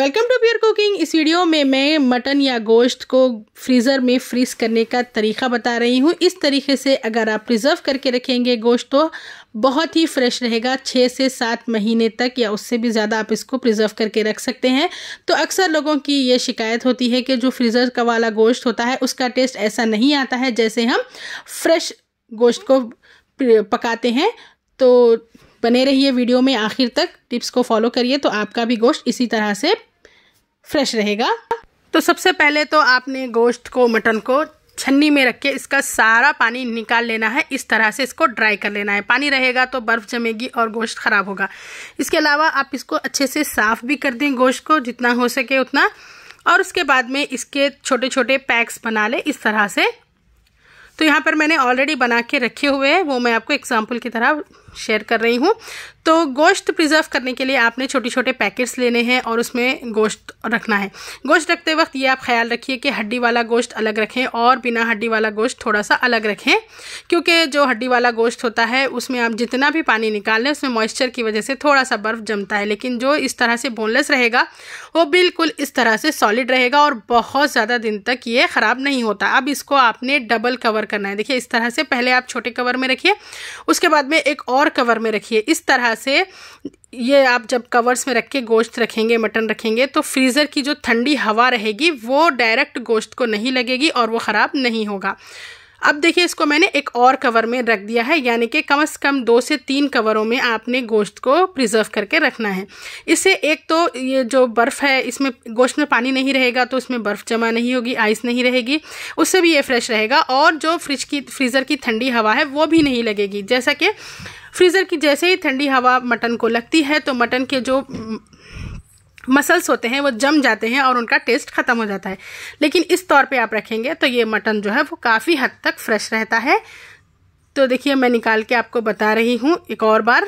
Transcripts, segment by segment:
welcome to pure cooking इस video में मैं मटन या गोश्त को फ्रीज़र में फ्रीज़ करने का तरीका बता रही हूँ इस तरीके से अगर आप प्रिजर्व करके रखेंगे गोश्त तो बहुत ही फ्रेश रहेगा छः से सात महीने तक या उससे भी ज़्यादा आप इसको प्रिजर्व करके रख सकते हैं तो अक्सर लोगों की ये शिकायत होती है कि जो फ्रीज़र का वाला गोश्त होता है उसका टेस्ट ऐसा नहीं आता है जैसे हम फ्रेश गोश्त को पकाते हैं तो बने रहिए वीडियो में आखिर तक टिप्स को फॉलो करिए तो आपका भी गोश्त इसी तरह से फ्रेश रहेगा तो सबसे पहले तो आपने गोश्त को मटन को छन्नी में रख के इसका सारा पानी निकाल लेना है इस तरह से इसको ड्राई कर लेना है पानी रहेगा तो बर्फ़ जमेगी और गोश्त ख़राब होगा इसके अलावा आप इसको अच्छे से साफ़ भी कर दें गोश्त को जितना हो सके उतना और उसके बाद में इसके छोटे छोटे पैक्स बना लें इस तरह से तो यहाँ पर मैंने ऑलरेडी बना के रखे हुए हैं वो मैं आपको एग्जाम्पल की तरह शेयर कर रही हूँ तो गोश्त प्रिजर्व करने के लिए आपने छोटे छोटे पैकेट्स लेने हैं और उसमें गोश्त रखना है गोश्त रखते वक्त ये आप ख्याल रखिए कि हड्डी वाला गोश्त अलग रखें और बिना हड्डी वाला गोश्त थोड़ा सा अलग रखें क्योंकि जो हड्डी वाला गोश्त होता है उसमें आप जितना भी पानी निकाल लें उसमें मॉइस्चर की वजह से थोड़ा सा बर्फ़ जमता है लेकिन जो इस तरह से बोनलेस रहेगा वो बिल्कुल इस तरह से सॉलिड रहेगा और बहुत ज़्यादा दिन तक ये ख़राब नहीं होता अब इसको आपने डबल कवर करना है देखिए इस तरह से पहले आप छोटे कवर में रखिए उसके बाद में एक और और कवर में रखिए इस तरह से ये आप जब कवर्स में रख के गोश्त रखेंगे मटन रखेंगे तो फ्रीज़र की जो ठंडी हवा रहेगी वो डायरेक्ट गोश्त को नहीं लगेगी और वो ख़राब नहीं होगा अब देखिए इसको मैंने एक और कवर में रख दिया है यानी कि कम से कम दो से तीन कवरों में आपने गोश्त को प्रिजर्व करके रखना है इससे एक तो ये जो बर्फ़ है इसमें गोश्त में पानी नहीं रहेगा तो उसमें बर्फ़ जमा नहीं होगी आइस नहीं रहेगी उससे भी ये फ्रेश रहेगा और जो फ्रिज की फ्रीज़र की ठंडी हवा है वो भी नहीं लगेगी जैसा कि फ्रीज़र की जैसे ही ठंडी हवा मटन को लगती है तो मटन के जो मसल्स होते हैं वो जम जाते हैं और उनका टेस्ट ख़त्म हो जाता है लेकिन इस तौर पे आप रखेंगे तो ये मटन जो है वो काफ़ी हद तक फ्रेश रहता है तो देखिए मैं निकाल के आपको बता रही हूँ एक और बार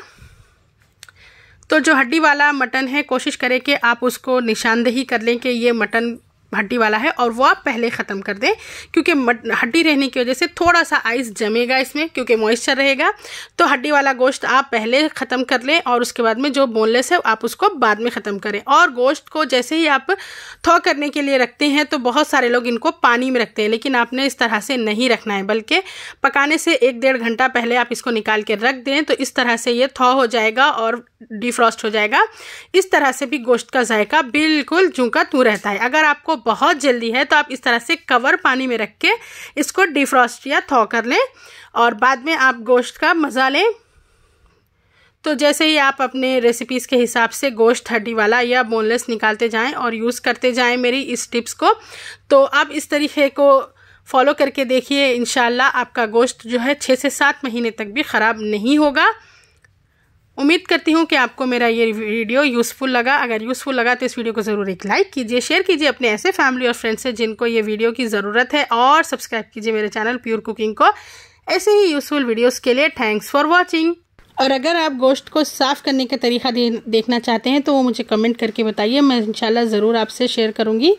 तो जो हड्डी वाला मटन है कोशिश करें कि आप उसको निशानदेही कर लें कि ये मटन हड्डी वाला है और वो आप पहले ख़त्म कर दें क्योंकि हड्डी रहने की वजह से थोड़ा सा आइस जमेगा इसमें क्योंकि मॉइस्चर रहेगा तो हड्डी वाला गोश्त आप पहले ख़त्म कर लें और उसके बाद में जो बोनलेस है आप उसको बाद में ख़त्म करें और गोश्त को जैसे ही आप थो करने के लिए रखते हैं तो बहुत सारे लोग इनको पानी में रखते हैं लेकिन आपने इस तरह से नहीं रखना है बल्कि पकाने से एक डेढ़ घंटा पहले आप इसको निकाल के रख दें तो इस तरह से ये थो हो जाएगा और डिफ्रॉस्ट हो जाएगा इस तरह से भी गोश्त का जायका बिल्कुल जू का तू रहता है अगर आपको बहुत जल्दी है तो आप इस तरह से कवर पानी में रख के इसको डिफ्रॉस्ट या थॉ कर लें और बाद में आप गोश्त का मज़ा लें तो जैसे ही आप अपने रेसिपीज़ के हिसाब से गोश्त हड्डी वाला या बोनलेस निकालते जाएं और यूज़ करते जाएं मेरी इस टिप्स को तो आप इस तरीके को फॉलो करके देखिए इन आपका गोश्त जो है छः से सात महीने तक भी ख़राब नहीं होगा उम्मीद करती हूँ कि आपको मेरा ये वीडियो यूज़फुल लगा अगर यूज़फुल लगा तो इस वीडियो को ज़रूर एक लाइक कीजिए शेयर कीजिए अपने ऐसे फैमिली और फ्रेंड्स से जिनको ये वीडियो की ज़रूरत है और सब्सक्राइब कीजिए मेरे चैनल प्योर कुकिंग को ऐसे ही यूज़फुल वीडियोस के लिए थैंक्स फॉर वॉचिंग और अगर आप गोश्त को साफ़ करने का तरीका देखना चाहते हैं तो वो मुझे कमेंट करके बताइए मैं इनशाला ज़रूर आपसे शेयर करूँगी